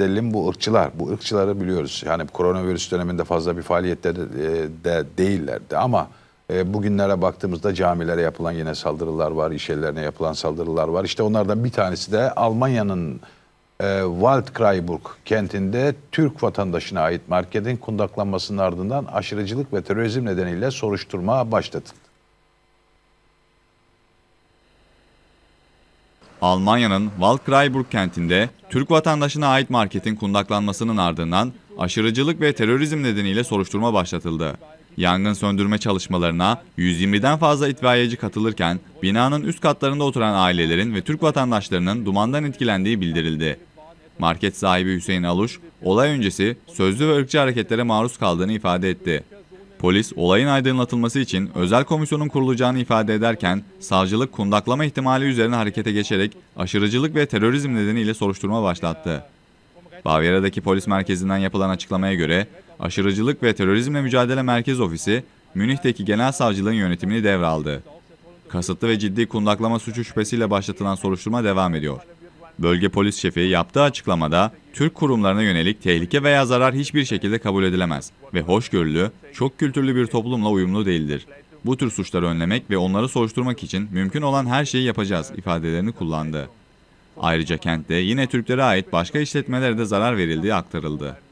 delilim bu ırkçılar. Bu ırkçıları biliyoruz. Yani koronavirüs döneminde fazla bir faaliyette de, e, de değillerdi ama e, bugünlere baktığımızda camilere yapılan yine saldırılar var, iş yerlerine yapılan saldırılar var. İşte onlardan bir tanesi de Almanya'nın e, Waldkraiburg kentinde Türk vatandaşına ait marketin kundaklanmasının ardından aşırıcılık ve terörizm nedeniyle soruşturma başlatıldı. Almanya'nın Waldkraiburg kentinde Türk vatandaşına ait marketin kundaklanmasının ardından aşırıcılık ve terörizm nedeniyle soruşturma başlatıldı. Yangın söndürme çalışmalarına 120'den fazla itfaiyeci katılırken binanın üst katlarında oturan ailelerin ve Türk vatandaşlarının dumandan etkilendiği bildirildi. Market sahibi Hüseyin Aluş, olay öncesi sözlü ve ırkçı hareketlere maruz kaldığını ifade etti. Polis olayın aydınlatılması için özel komisyonun kurulacağını ifade ederken savcılık kundaklama ihtimali üzerine harekete geçerek aşırıcılık ve terörizm nedeniyle soruşturma başlattı. Bavyera'daki polis merkezinden yapılan açıklamaya göre Aşırıcılık ve Terörizmle Mücadele Merkez Ofisi Münih'teki genel savcılığın yönetimini devraldı. Kasıtlı ve ciddi kundaklama suçu şüphesiyle başlatılan soruşturma devam ediyor. Bölge polis şefi yaptığı açıklamada Türk kurumlarına yönelik tehlike veya zarar hiçbir şekilde kabul edilemez ve hoşgörülü, çok kültürlü bir toplumla uyumlu değildir. Bu tür suçları önlemek ve onları soruşturmak için mümkün olan her şeyi yapacağız ifadelerini kullandı. Ayrıca kentte yine Türklere ait başka işletmelere de zarar verildiği aktarıldı.